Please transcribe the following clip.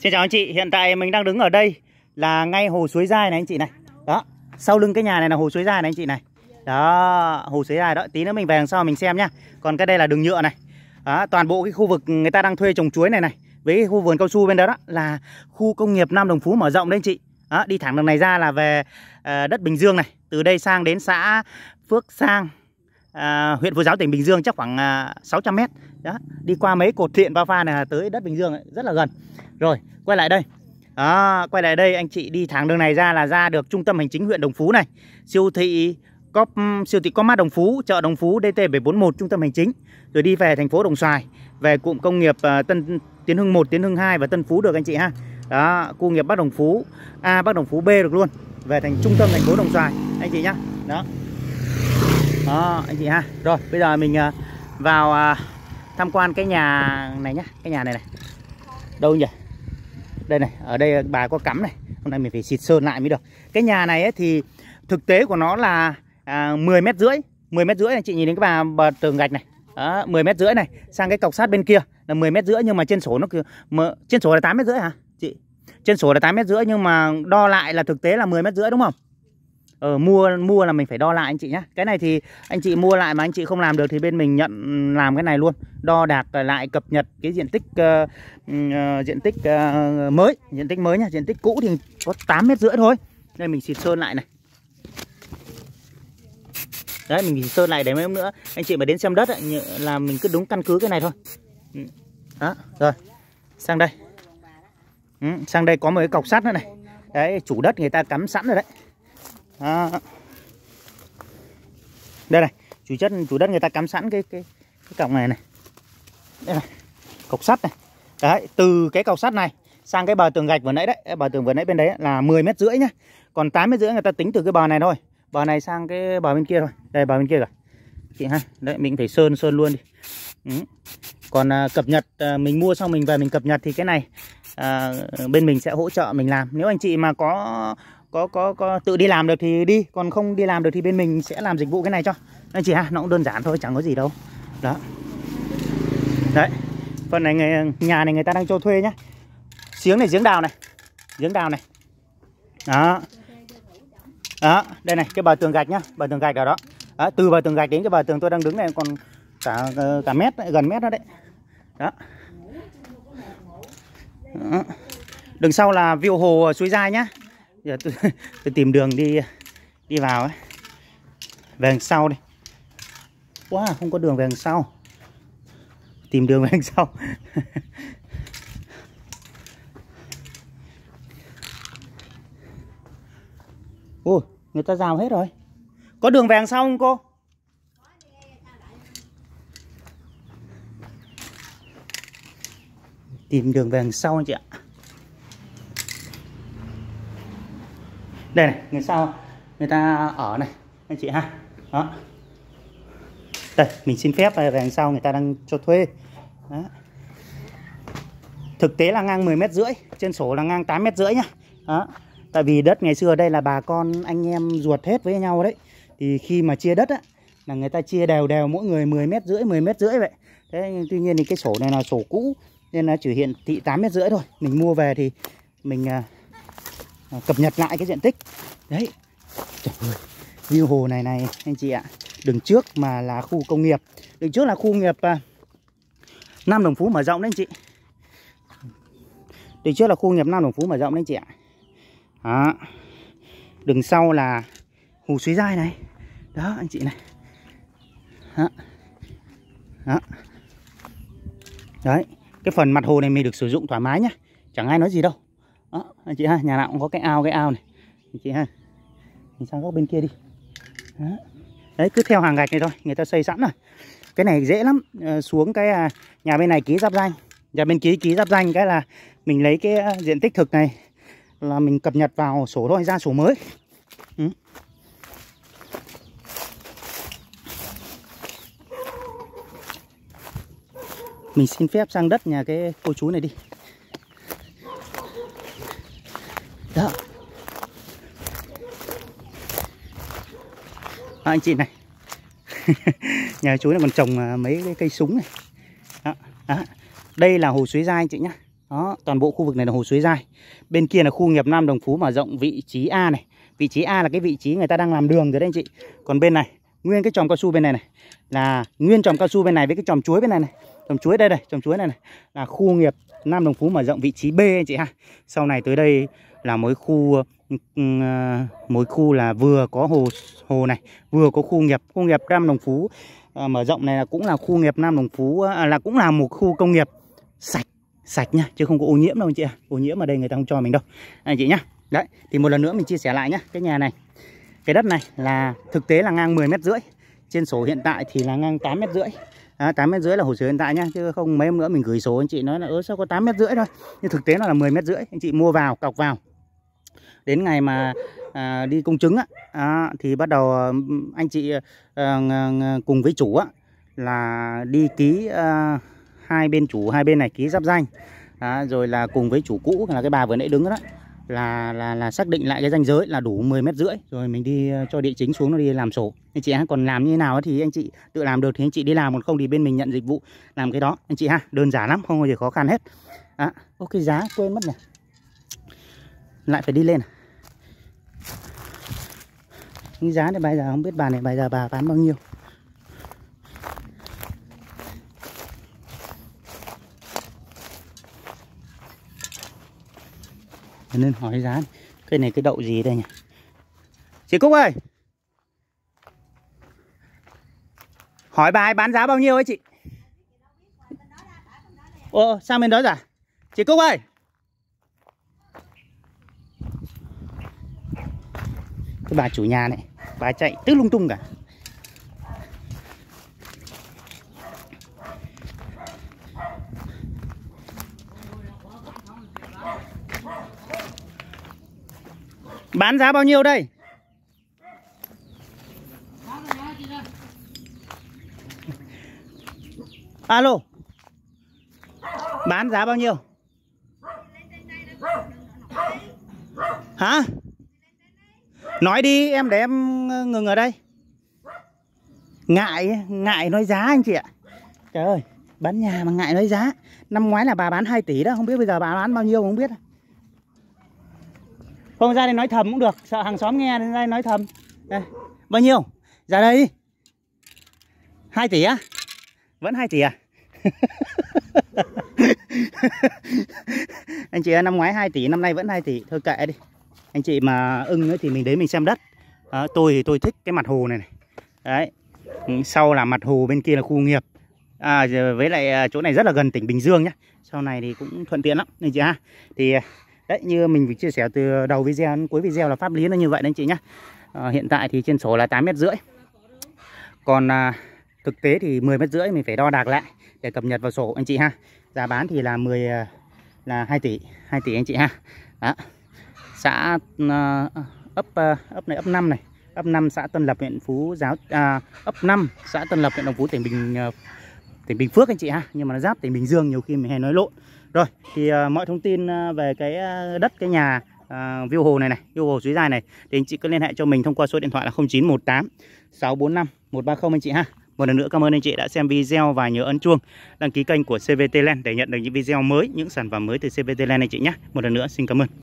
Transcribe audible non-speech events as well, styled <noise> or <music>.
Xin chào anh chị, hiện tại mình đang đứng ở đây là ngay hồ suối dài này anh chị này. Đó, sau lưng cái nhà này là hồ suối dài này anh chị này. Đó, hồ suối dài đó, tí nữa mình về đằng sau mình xem nhá. Còn cái đây là đường nhựa này. Đó, toàn bộ cái khu vực người ta đang thuê trồng chuối này này với cái khu vườn cao su bên đó đó là khu công nghiệp Nam Đồng Phú mở rộng đấy anh chị. Đó, đi thẳng đường này ra là về ờ, đất Bình Dương này, từ đây sang đến xã Phước Sang à, huyện Phú Giáo tỉnh Bình Dương chắc khoảng à, 600 mét đó đi qua mấy cột thiện ba pha này là tới đất Bình Dương ấy, rất là gần rồi quay lại đây đó, quay lại đây anh chị đi thẳng đường này ra là ra được trung tâm hành chính huyện Đồng Phú này siêu thị Cop, ừ, siêu thị Copmart Đồng Phú, chợ Đồng Phú DT741 trung tâm hành chính rồi đi về thành phố Đồng Xoài về cụm công nghiệp uh, Tân Tiến Hưng 1, Tiến Hưng 2 và Tân Phú được anh chị ha. Đó, khu nghiệp Bắc Đồng Phú A, Bắc Đồng Phú B được luôn. Về thành trung tâm thành phố Đồng Xoài anh chị nhá. Đó đó anh chị ha rồi bây giờ mình ờ, vào ờ, tham quan cái nhà này nhá cái nhà này này đâu nhỉ đây này ở đây bà có cắm này hôm nay mình phải xịt sơn lại mới được cái nhà này ấy thì thực tế của nó là à, 10 mét rưỡi 10 mét rưỡi anh chị nhìn đến cái bà bờ tường gạch này đó, 10 mét rưỡi này sang cái cọc sát bên kia là 10 mét rưỡi nhưng mà trên sổ nó cứ mà, trên sổ là 8 mét rưỡi hả chị trên sổ là 8 mét rưỡi nhưng mà đo lại là thực tế là 10 mét rưỡi đúng không ờ, mua mua là mình phải đo lại anh chị nhé cái này thì anh chị mua lại mà anh chị không làm được thì bên mình nhận làm cái này luôn đo đạc lại cập nhật cái diện tích uh, uh, diện tích uh, mới diện tích mới nhá diện tích cũ thì có 8 mét rưỡi thôi đây mình xịt sơn lại này đấy mình xịt sơn lại để mấy hôm nữa anh chị mà đến xem đất ấy, là mình cứ đúng căn cứ cái này thôi ừ. đó rồi sang đây ừ, sang đây có một cái cọc sắt nữa này đấy chủ đất người ta cắm sẵn rồi đấy đó. đây này chủ chất chủ đất người ta cắm sẵn cái cái, cái cọc này này đây này cọc sắt này đấy từ cái cọc sắt này sang cái bờ tường gạch vừa nãy đấy bờ tường vừa nãy bên đấy là 10 mét rưỡi nhá còn 8 mét rưỡi người ta tính từ cái bờ này thôi bờ này sang cái bờ bên kia rồi đây bờ bên kia rồi chị ha đấy mình phải sơn sơn luôn đi ừ. còn à, cập nhật à, mình mua xong mình về mình cập nhật thì cái này à, bên mình sẽ hỗ trợ mình làm nếu anh chị mà có có có có tự đi làm được thì đi còn không đi làm được thì bên mình sẽ làm dịch vụ cái này cho anh chị ha nó cũng đơn giản thôi chẳng có gì đâu đó đấy phần này người, nhà này người ta đang cho thuê nhá giếng này giếng đào này giếng đào này đó đó đây này cái bờ tường gạch nhá bờ tường gạch ở đó đó từ bờ tường gạch đến cái bờ tường tôi đang đứng này còn cả ờ, cả mét gần mét đó đấy đó, đó. đường sau là view hồ suối dai nhá giờ tôi, <laughs> tôi tìm đường đi đi vào ấy về đằng sau đi quá wow, không có đường về đằng sau tìm đường về đằng sau ui <laughs> người ta rào hết rồi có đường về đằng sau không cô tìm đường về đằng sau anh chị ạ đây này người sau người ta ở này anh chị ha đó đây mình xin phép về đằng sau người ta đang cho thuê đó. thực tế là ngang 10 mét rưỡi trên sổ là ngang 8 mét rưỡi nhá đó tại vì đất ngày xưa đây là bà con anh em ruột hết với nhau đấy thì khi mà chia đất á là người ta chia đều đều mỗi người 10 mét rưỡi 10 mét rưỡi vậy thế nhưng tuy nhiên thì cái sổ này là sổ cũ nên là chỉ hiện thị 8 mét rưỡi thôi mình mua về thì mình à, cập nhật lại cái diện tích đấy Trời ơi, view hồ này này anh chị ạ đường trước mà là khu công nghiệp đường trước là khu nghiệp à, Nam Đồng Phú mở rộng đấy anh chị đường trước là khu nghiệp Nam Đồng Phú mở rộng đấy anh chị ạ đó. đường sau là Hồ Suối Giai này đó anh chị này đó. đó đấy cái phần mặt hồ này mình được sử dụng thoải mái nhá chẳng ai nói gì đâu đó anh chị ha nhà nào cũng có cái ao cái ao này anh chị ha mình sang góc bên kia đi đó. đấy cứ theo hàng gạch này thôi người ta xây sẵn rồi cái này dễ lắm à, xuống cái à, nhà bên này ký giáp danh nhà bên ký ký giáp danh cái là mình lấy cái à, diện tích thực này là mình cập nhật vào sổ thôi ra sổ mới ừ. mình xin phép sang đất nhà cái cô chú này đi à, anh chị này <laughs> nhà chú này còn trồng à, mấy cái cây súng này đó. Đó. đây là hồ suối dai anh chị nhá đó toàn bộ khu vực này là hồ suối dai bên kia là khu nghiệp nam đồng phú mở rộng vị trí a này vị trí a là cái vị trí người ta đang làm đường rồi đấy anh chị còn bên này nguyên cái chòm cao su bên này này là nguyên chòm cao su bên này với cái chòm chuối bên này này trồng chuối đây đây trồng chuối này này là khu nghiệp Nam Đồng Phú mở rộng vị trí B anh chị ha sau này tới đây là mỗi khu mỗi ờ, khu là vừa có hồ hồ này vừa có khu nghiệp khu nghiệp Nam Đồng Phú ờ, mở rộng này là cũng là khu nghiệp Nam Đồng Phú ờ, à, là cũng là một khu công nghiệp sạch sạch nha chứ không có ô nhiễm đâu anh chị ạ ô nhiễm ở đây người ta không cho mình đâu anh chị nhá đấy thì một lần nữa mình chia sẻ lại nhá cái nhà này cái đất này là thực tế là ngang 10 mét rưỡi trên sổ hiện tại thì là ngang 8 mét rưỡi à, 8 mét rưỡi là hồ sơ hiện tại nhá chứ không mấy hôm nữa mình gửi số anh chị nói là ớ sao có 8 mét rưỡi thôi nhưng thực tế nó là 10 mét rưỡi anh chị mua vào cọc vào đến ngày mà à, đi công chứng á, à, thì bắt đầu anh chị à, cùng với chủ á, là đi ký à, hai bên chủ hai bên này ký giáp danh à, rồi là cùng với chủ cũ là cái bà vừa nãy đứng đó là là là xác định lại cái ranh giới là đủ 10 mét rưỡi rồi mình đi ờ, cho địa chính xuống nó đi làm sổ anh chị ha còn làm như thế nào thì anh chị tự làm được thì anh chị đi làm còn không thì bên mình nhận dịch vụ làm cái đó anh chị ha đơn giản lắm không có gì khó khăn hết à, ok giá quên mất này lại phải đi lên cái giá này bây giờ không biết bà này bây giờ bà bán bao nhiêu nên hỏi giá Cây này cái đậu gì đây nhỉ Chị Cúc ơi Hỏi bà ấy bán giá bao nhiêu ấy chị Ồ sang bên đó giả Chị Cúc ơi Cái bà chủ nhà này Bà chạy tức lung tung cả Bán giá bao nhiêu đây? <laughs> Alo Bán giá bao nhiêu? Hả? Nói đi em để em ngừng ở đây Ngại, ngại nói giá anh chị ạ Trời ơi, bán nhà mà ngại nói giá Năm ngoái là bà bán 2 tỷ đó Không biết bây giờ bà bán bao nhiêu không biết không ra đây nói thầm cũng được, sợ hàng xóm nghe nên ra đây nói thầm. Đây. Bao nhiêu? Ra đây đi. 2 tỷ á? Vẫn 2 tỷ à? <laughs> anh chị năm ngoái 2 tỷ, năm nay vẫn 2 tỷ, thôi kệ đi. Anh chị mà ưng nữa thì mình đến mình xem đất. À, tôi thì tôi thích cái mặt hồ này này. Đấy. Sau là mặt hồ bên kia là khu nghiệp. À, với lại à, chỗ này rất là gần tỉnh Bình Dương nhá. Sau này thì cũng thuận tiện lắm anh chị ha. Thì đấy như mình vừa chia sẻ từ đầu video đến cuối video là pháp lý nó như vậy đấy anh chị nhá à, hiện tại thì trên sổ là 8 mét rưỡi còn à, thực tế thì 10 mét rưỡi mình phải đo đạc lại để cập nhật vào sổ anh chị ha giá bán thì là 10 à, là 2 tỷ 2 tỷ anh chị ha đó xã à, ấp à, ấp này ấp 5 này ấp 5 xã Tân Lập huyện Phú Giáo à, ấp 5 xã Tân Lập huyện Đồng Phú tỉnh Bình à, tỉnh Bình Phước anh chị ha nhưng mà nó giáp tỉnh Bình Dương nhiều khi mình hay nói lộn rồi thì uh, mọi thông tin ờ, về cái ờ, đất cái nhà uh, view hồ này này, view hồ dưới dài này thì anh chị cứ liên hệ cho mình thông qua số điện thoại là 0918 645 130 anh chị ha. Một lần nữa cảm ơn anh chị đã xem video và nhớ ấn chuông đăng ký kênh của CVT Land để nhận được những video mới, những sản phẩm mới từ CVT Land anh chị nhé. Một lần nữa xin cảm ơn.